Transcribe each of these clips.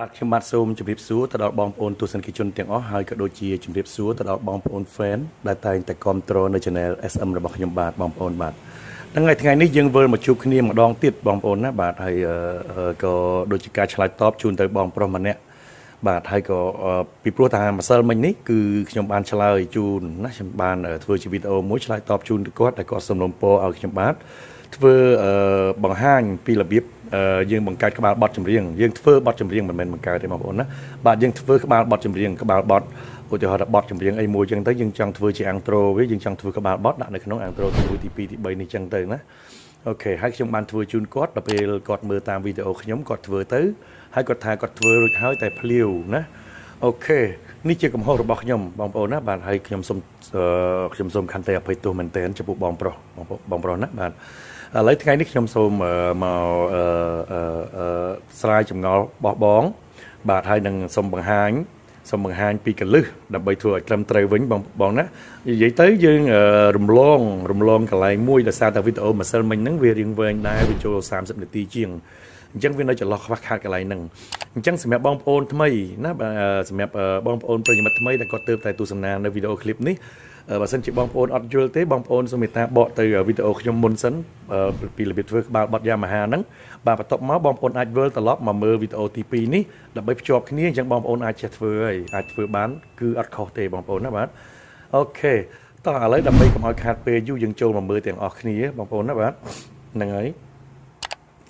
បាទខ្ញុំបាទសូមជម្រាបសួរទៅដល់បងប្អូនទស្សនិកជនទាំងអស់ហើយក៏ដូចជាជម្រាបសួរទៅដល់បងប្អូន fan ដែលតែងតែគ្រប់គ្រងនៅ channel SM របស់ខ្ញុំបាទបងប្អូនបាទថ្ងៃថ្ងៃនេះយើងវិលមកជួបគ្នាម្ដងទៀតបងប្អូនណាបាទហើយក៏ដូចជាការឆ្លើយតបជូនទៅបង ប្រុសម្នាក់បាទហើយក៏ពីព្រោះថាម្សិលមិញនេះគឺខ្ញុំបានឆ្លើយជូនណាខ្ញុំបានធ្វើជាវីដេអូមួយឆ្លើយតបជូនទៅគាត់តែគាត់សំណូមពរឲ្យខ្ញុំបាទធ្វើបង្ហាញពីរបៀបយើងបង្កើតក្បាលបត់ចម្រៀងយើងធ្វើបត់ចម្រៀងមិនមែនបង្កើតទេបងប្អូនណាបាទយើងធ្វើក្បាលបត់ចម្រៀងក្បាលបត់ឧទាហរណ៍បត់ចម្រៀងអីមួយចឹងទៅយើងចង់ធ្វើជាអាំងត្រូវាយើងចង់ធ្វើក្បាលបត់ដាក់នៅក្នុងអាំងត្រូទី1ទី2ទី3នេះចឹងទៅណាអូខេហើយខ្ញុំបានធ្វើជូនគាត់ដល់ពេលគាត់មើលតាមវីដេអូខ្ញុំគាត់ធ្វើទៅ ហើយគាត់ថាគាត់ធ្វើរួចហើយតែភ្លាវណាអូខេនេះជាកំហុសរបស់ខ្ញុំបងប្អូនណាបាទហើយខ្ញុំសូមខ្ញុំសូមខន្តីអភ័យទោសមែនទែនចំពោះបងប្រុសបងប្រុសណាបាទឥឡូវថ្ងៃនេះខ្ញុំសូមមកស្រាយចម្ងល់បោះបងបាទហើយនឹងសូមបង្ហាញសូមបង្ហាញពីកលឹះដើម្បីធ្វើឲ្យត្រឹមត្រូវវិញបងបងណានិយាយទៅយើងរំលងរំលងកន្លែងមួយដោយសារតែវីដេអូម្សិលមិញហ្នឹងវារៀងវែងដែរវាចូល30នាទីជាងអញ្ចឹងវានៅចន្លោះខ្វះខាតកន្លែងហ្នឹងអញ្ចឹងសម្រាប់បងប្អូនថ្មីណាសម្រាប់បងប្អូនប្រិយមិត្តថ្មីដែលគាត់ទើបតែទស្សនានៅវីដេអូឃ្លីបនេះបើសិនជាបងប្អូនអត់យល់ទេបងប្អូនសូមមេត្តាបកទៅវីដេអូខ្ញុំមុនសិនពីរបៀបធ្វើក្បាលបត់យ៉ាម៉ាហាហ្នឹងបាទបន្ទាប់មកបងប្អូនអាចវិលត្រឡប់មកមើលវីដេអូទី2នេះដើម្បីភ្ជាប់គ្នាអញ្ចឹងបងប្អូនអាចចេះធ្វើហើយអាចធ្វើបានគឺអត់ខុសទេបងប្អូនណាបាទអូខេតោះឥឡូវដើម្បីកុំឲ្យខាតពេលយូរយើងចូលមកមើលទាំងអស់គ្នាបងប្អូនណាបាទហ្នឹងហើយ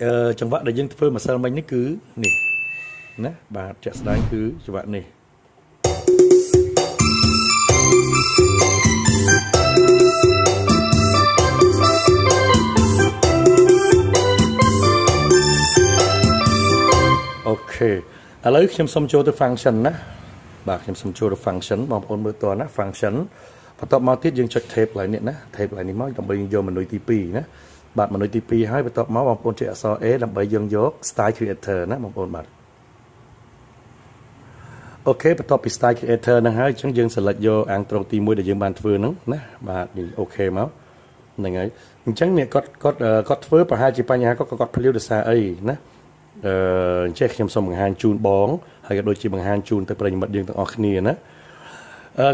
អឺចង្វាក់ដែលយើងធ្វើម្សិលមិញនេះគឺនេះណាបាទជាក់ស្ដែងគឺចង្វាក់នេះខេឥឡូវខ្ញុំសូមចូលទៅ function ណាបាទខ្ញុំសូមចូលទៅ function បងប្អូនមើលតើណា function បន្ទាប់មកទៀតយើងចុច tab ឡើងនេះណា tab ឡើងនេះមកដើម្បីយើងយកមនុស្សទី2ណាបាទមនុស្សទី2ហើយបន្ទាប់មកបងប្អូនចុចអក្សរ A ដើម្បីយើងយក style creator ណាបងប្អូនបាទអូខេបន្ទាប់ពី style creator ហ្នឹងហើយអញ្ចឹងយើង select យក angle ទី1ដែលយើង បានធ្វើហ្នឹងណាបាទនិយាយអូខេមកហ្នឹងហើយអញ្ចឹងអ្នកគាត់គាត់គាត់ធ្វើប្រហែលជាបញ្ហាគាត់គាត់ភ្លាវដោយសារអីណាអញ្ចេះខ្ញុំសូមបង្ហាញជូនបង ហើយក៏ដូចជាបង្ហាញជូនទៅប្រិយមិត្តយើងទាំងអស់គ្នាណា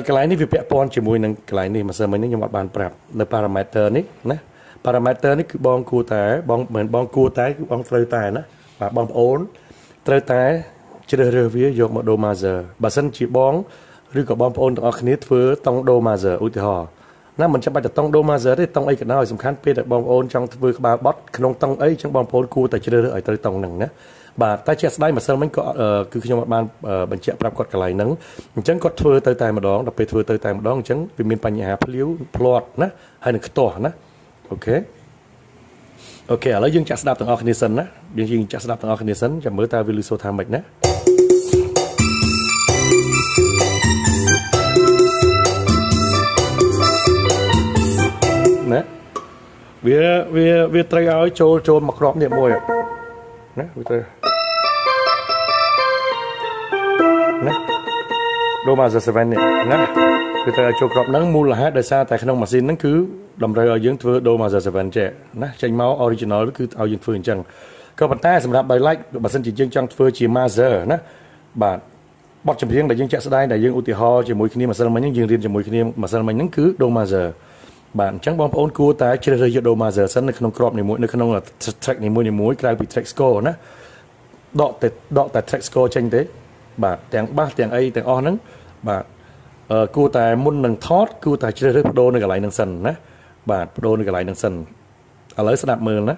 កន្លែងនេះវាពាក់ព័ន្ធជាមួយនឹងកន្លែងនេះម្សិលមិញនេះខ្ញុំអត់បានប្រាប់នៅ parameter នេះណា parameter នេះគឺបងគួរតែបងមិនមែនបងគួរតែគឺបងត្រូវតែណាបាទបងប្អូនត្រូវតែជ្រើសរើសវាយកមកដូម៉ាសើបើសិន ជាបងឬក៏បងប្អូនទាំងអស់គ្នាធ្វើតង់ដូម៉ាសើឧទាហរណ៍ណាមិនចាំបាច់ទៅតង់ដូម៉ាសឺទេតង់អីក៏ដោយសំខាន់ពេលដែលបងប្អូនចង់ធ្វើក្បាលបត់ក្នុងតង់អីចឹងបងប្អូនគួរតែជ្រើសរើសឲ្យត្រូវតង់ហ្នឹងណាបាទតែជាក់ស្ដែងម្សិលមិញក៏គឺខ្ញុំអត់បានបញ្ជាក់ប្រាប់គាត់កន្លែងហ្នឹងអញ្ចឹងគាត់ធ្វើទៅតែម្ដងដល់ពេលធ្វើទៅតែម្ដងអញ្ចឹងវាមានបញ្ហាភ្លាវភ្លាត់ណាហើយនឹងខ្ទាស់ណាអូខេអូខេឥឡូវយើងចាក់ស្ដាប់ទាំងអស់គ្នាសិនណាយើងយើងចាក់ស្ដាប់ទាំងអស់គ្នាសិនចាំមើលតើវាលឺសូថាម៉េចណាវាវាវាត្រូវឲ្យចូលចូលមកគ្រាប់នេះមួយណាវាត្រូវណាដូចមក7នេះណាគឺត្រូវឲ្យចូលគ្រាប់ហ្នឹងមូលហេតុដោយសារតែក្នុងម៉ាស៊ីនហ្នឹងគឺតម្រូវឲ្យយើងធ្វើដូម៉ា7ចេះណាចេញមក original គឺឲ្យយើងធ្វើអញ្ចឹងក៏ប៉ុន្តែសម្រាប់ដោយឡែកបើសិនជាយើងចង់ធ្វើជា master ណាបាទបទចម្រៀងដែលយើងចាក់ស្ដែងដែលយើងឧទាហរណ៍ជាមួយគ្នាម្សិលមិញហ្នឹងយើងរៀនជាមួយគ្នាម្សិលមិញហ្នឹងគឺដូម៉ា master បាទអញ្ចឹងបងប្អូនគួរតែជ្រើសរើសយកដូម៉ាសឺសិននៅក្នុងក្របនីមួយនៅក្នុង track នីមួយនីមួយក្រៅពី track score ណាដកតែដកតែ track score ចេញទេ បាទទាំងបាសទាំងអីទាំងអស់ហ្នឹងបាទគួរតែមុននឹងថត គួរតែ ជ្រើសរើសបដូរនៅកន្លែងហ្នឹងសិនណាបាទបដូរនៅកន្លែងហ្នឹងសិនឥឡូវស្ដាប់មើលណា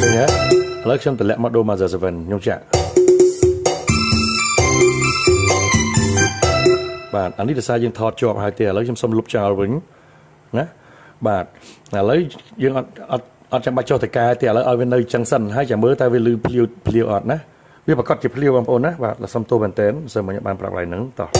ឃើញហើយឥឡូវខ្ញុំតម្លាក់មកដូម៉ាសឺ7ខ្ញុំចាក់បាទអានេះដោយសារយើងថតជាប់ហើយទេឥឡូវខ្ញុំសុំលុបចោលវិញណាបាទឥឡូវយើងអត់អត់អត់ចាំបាច់ចុះតកែទេឥឡូវឲ្យវានៅចឹងសិនហើយចាំមើលតើវាលឺភ្លាវភ្លាវអត់ណាវាប្រកាសជាភ្លាវបងប្អូនណាបាទសុំទោសមែនតើមិនសូវមកបានប្រាប់ឡើយនឹងតោះ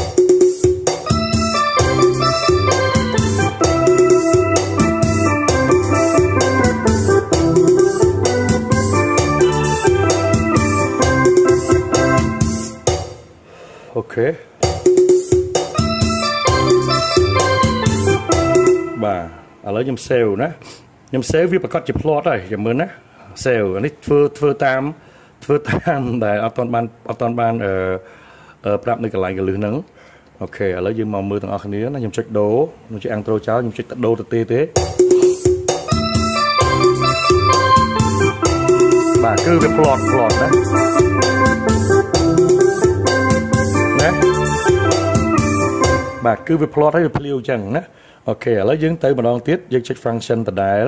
អូខេបាទឥឡូវខ្ញុំ save ណាខ្ញុំ save វាប្រកាសជា plot ហើយចាំមើលណា save នេះធ្វើធ្វើតាមធ្វើតាមដែលអត់ទាន់បានអត់ទាន់បានអឺប្រាប់នៅកន្លែងកលឹះហ្នឹងអូខេឥឡូវយើងមកមើលទាំងអស់គ្នាណាខ្ញុំចុចដូរខ្ញុំចុចអាំងត្រូចោលខ្ញុំចុចដូរទៅទេទេបាទគឺវា plot plot ណាណាបាទគឺវាផ្លត់ហើយវាភ្លាវអញ្ចឹងណាអូខេឥឡូវយើងទៅម្ដងទៀតយើងចុច function ដដែល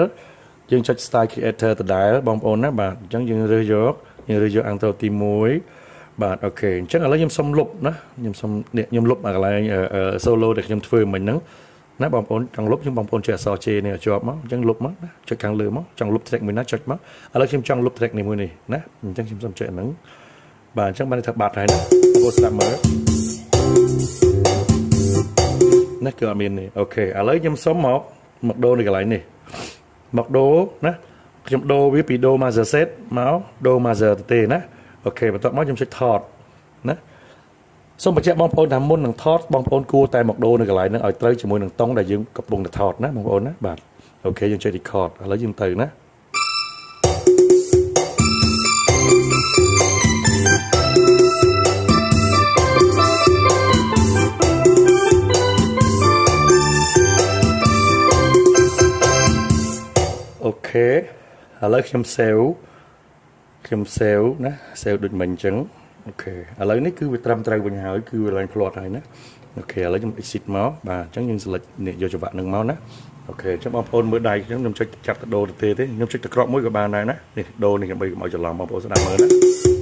យើងចុច style creator ដដែលបងប្អូនណាបាទអញ្ចឹងយើងរើសយកយើងរើសយក angle ទី1បាទអូខេអញ្ចឹងឥឡូវខ្ញុំសុំលុបណាខ្ញុំសុំនេះខ្ញុំលុបអាកន្លែង solo ដែលខ្ញុំធ្វើមិញហ្នឹងណាបងប្អូនចង់លុបខ្ញុំបងប្អូនចុចអក្សរ J នេះឲ្យជាប់មកអញ្ចឹងលុបមកណាចុចខាងលើមកចង់លុប track មួយណាចុចមកឥឡូវខ្ញុំចង់លុប track នេះមួយនេះណាអញ្ចឹងខ្ញុំសុំចុចអាហ្នឹងបាទអញ្ចឹងបានថាបាត់ហើយណាបងប្អូនស្ដាប់មើលណាគឺអត់មានទេអូខេឥឡូវខ្ញុំសុំមកមកដូរនៅកន្លែងនេះមកដូរណាខ្ញុំដូរវាពីដូរ master set មកដូរ master ទៅទេណាអូខេបន្ទាប់មកខ្ញុំចុចថតណាសូមបញ្ជាក់បងប្អូនថាមុននឹងថតបងប្អូនគួរតែមកដូរនៅកន្លែងហ្នឹងឲ្យត្រូវជាមួយនឹងតុងដែលយើងកំពុងតែថតណាបងប្អូនណាបាទអូខេយើងចុច record ឥឡូវយើងទៅណាខេឥឡូវខ្ញុំសេវខ្ញុំសេវណាសេវដូចមិញអញ្ចឹងអូខេឥឡូវនេះគឺវាត្រឹមត្រូវវិញហើយគឺវាឡើងផ្លាត់ហើយណាអូខេឥឡូវខ្ញុំ exit មកបាទអញ្ចឹងយើង select នេះយកចង្វាក់នឹងមកណាអូខេអញ្ចឹងបងប្អូនមើលដៃខ្ញុំខ្ញុំចុចចាប់ទៅដូរទៅទេខ្ញុំចុចទៅក្រក់មួយក៏បានដែរណានេះដូរនេះដើម្បីកុំឲ្យច្រឡំបងប្អូនស្ដាប់មើលណា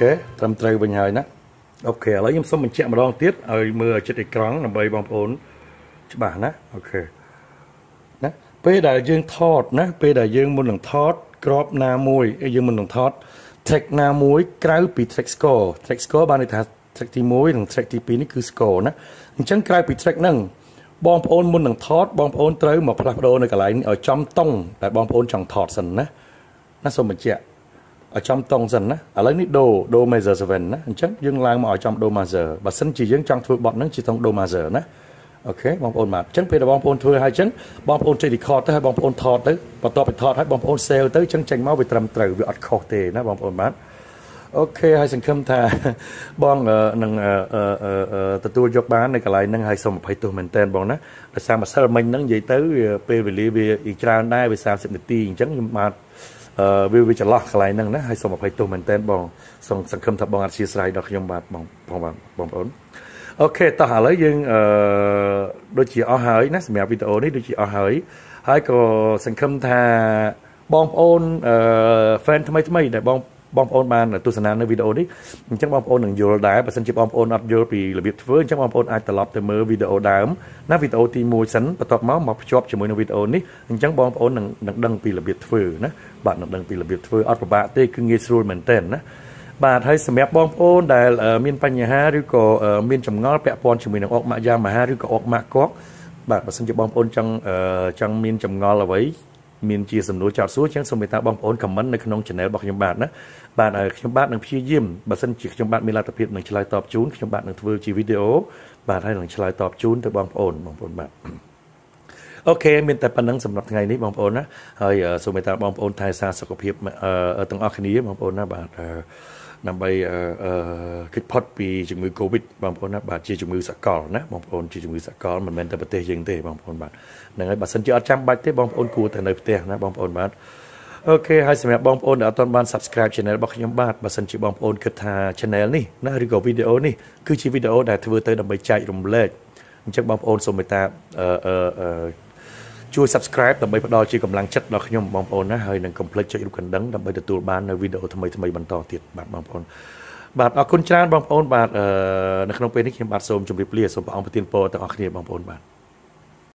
ខេត្រឹមត្រូវវិញហើយណាអូខេឥឡូវខ្ញុំសូមបញ្ជាក់ម្ដងទៀតឲ្យមើលចិត្តអេក្រង់ដើម្បីបងប្អូនច្បាស់ណាអូខេណាពេលដែលយើងថតណា ពេលដែលយើងមុននឹងថត ក្របណាមួយយើងមុននឹងថត track ណាមួយក្រៅពី track score track score បានន័យថា track ទី1និង track ទី2នេះគឺ score ណាអញ្ចឹងក្រៅពី track ហ្នឹងបងប្អូនមុននឹងថតបងប្អូនត្រូវមកផ្លាស់ប្ដូរនៅកន្លែងនេះឲ្យចំតុងដែលបងប្អូន ចង់ថតសិនណាណាសូមបញ្ជាក់ឲ្យចំតុងសិនណាឥឡូវនេះដូដូ measure 7ណាអញ្ចឹងយើងឡើងមកឲ្យចំដូ measure បើសិនជាយើងចង់ធ្វើបត់ហ្នឹងជាតុងដូ measure ណាអូខេបងប្អូនមកអញ្ចឹងពេលដែលបងប្អូនធ្វើហើយអញ្ចឹងបងប្អូនចេះ record ទៅហើយបងប្អូនថតទៅបន្ទាប់ពីថតហើយបងប្អូន sale ទៅអញ្ចឹងចេញមកវាត្រឹមត្រូវវាអត់ខុសទេណាបងប្អូនបាទអូខេហើយសង្ឃឹមថាបងនឹងទទួលយកបាននៅកន្លែងហ្នឹងហើយសូមអភ័យទោសមែនតើបងណាដោយសារម្សិលមិញហ្នឹងនិយាយទៅពេលវេលាវាច្រើនដែរវា30នាទីអញ្ចឹងខ្ញុំបាទវាវាចន្លោះកន្លែងហ្នឹងណាហើយសូមអភ័យទោសមែនតើបងសូមសង្ឃឹមថាបងអធិស្ឋានដល់ខ្ញុំបាទបងបងបងបងប្អូនអូខេតោះឥឡូវយើងអឺដូចជាអស់ហើយណាសម្រាប់វីដេអូនេះដូចជាអស់ហើយហើយក៏សង្ឃឹមថាបងប្អូនអឺ fan ថ្មីថ្មី ដែលបងបងប្អូនបានទស្សនានៅវីដេអូនេះអញ្ចឹងបងប្អូននឹងយល់ដែរបើសិនជាបងប្អូនអត់យល់ពីរបៀបធ្វើអញ្ចឹងបងប្អូនអាចត្រឡប់ទៅមើលវីដេអូដើមណាវីដេអូទី1សិនបន្ទាប់មកមកភ្ជាប់ជាមួយនឹងវីដេអូនេះអញ្ចឹងបងប្អូននឹងនឹងដឹងពីរបៀបធ្វើណាបាទនឹងដឹងពីរបៀបធ្វើអត់ពិបាកទេគឺងាយស្រួលមែនទែនណាបាទហើយសម្រាប់បងប្អូនដែល មានបញ្ហាឬក៏មានចម្ងល់ពាក់ព័ន្ធជាមួយនឹងអុកម៉ាក់យ៉ាមហាឬក៏អុកម៉ាក់កកបាទបើសិនជាបងប្អូនចង់ចង់មានចម្ងល់អ្វីមានជាសំណួរចោទសួរចឹងសូមមេត្តាបងប្អូនខមមិននៅក្នុង channel របស់ខ្ញុំបាទណាបាទហើយខ្ញុំបាទនឹងព្យាយាមបើសិនជាខ្ញុំបាទមានលទ្ធភាពនឹងឆ្លើយតបជូនខ្ញុំបាទនឹងធ្វើជាវីដេអូបាទហើយនឹងឆ្លើយតបជូនទៅបងប្អូនបងប្អូនបាទអូខេមានតែប៉ុណ្្នឹងសម្រាប់ថ្ងៃនេះបងប្អូនណាហើយសូមមេត្តាបងប្អូនថែរក្សាសុខភាពទាំងអស់គ្នាបងប្អូនណាបាទដើម្បីគិតផុតពីជំងឺ Covid បងប្អូនណាបាទជាជំងឺសកលណាបងប្អូនជាជំងឺសកលមិនមែនតែប្រទេសយើងទេបងប្អូនបាទហ្នឹងហើយបើសិនជាអត់ចាំបាច់ទេបងប្អូនគួរតែនៅផ្ទះណាបងប្អូនបាទអូខេហើយសម្រាប់បងប្អូនដែលអត់ទាន់បាន Subscribe Channel របស់ខ្ញុំបាទបើសិនជាបងប្អូនគិតថា Channel នេះណាឬក៏វីដេអូនេះគឺជាវីដេអូដែលធ្វើទៅដើម្បីចែករំលែកអញ្ចឹងបងប្អូនសូមមេត្តាអឺអឺជួយ subscribe ដើម្បីផ្ដល់ជាកម្លាំងចិត្តដល់ខ្ញុំបងប្អូនណាហើយនឹងកុំភ្លេចចុចរូបកណ្ដឹងដើម្បីទទួលបាននៅវីដេអូថ្មីថ្មីបន្តទៀតបាទបងប្អូនបាទអរគុណច្រើនបងប្អូនបាទនៅក្នុងពេលនេះខ្ញុំបាទសូមជម្រាបលាសូមព្រះអង្គប្រទានពរទាំងអស់គ្នាបងប្អូនបាទ